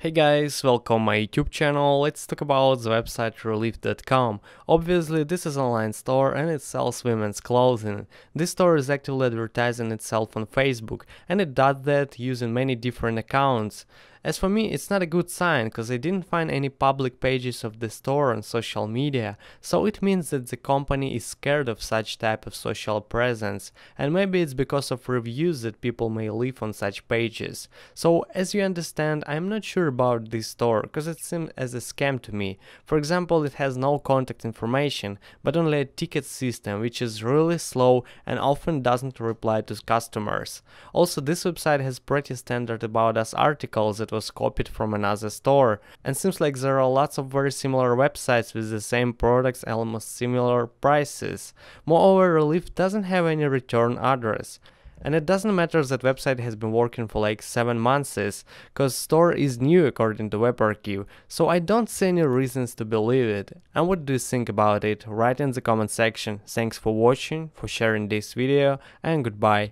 Hey guys, welcome my YouTube channel, let's talk about the website relief.com. Obviously this is an online store and it sells women's clothing. This store is actively advertising itself on Facebook and it does that using many different accounts. As for me, it's not a good sign, because I didn't find any public pages of the store on social media, so it means that the company is scared of such type of social presence, and maybe it's because of reviews that people may leave on such pages. So, as you understand, I'm not sure about this store, because it seems as a scam to me. For example, it has no contact information, but only a ticket system, which is really slow and often doesn't reply to customers. Also, this website has pretty standard about us articles that that was copied from another store. And seems like there are lots of very similar websites with the same products and almost similar prices. Moreover, Relief doesn't have any return address. And it doesn't matter that website has been working for like 7 months, cause store is new according to Archive. so I don't see any reasons to believe it. And what do you think about it? Write in the comment section. Thanks for watching, for sharing this video and goodbye.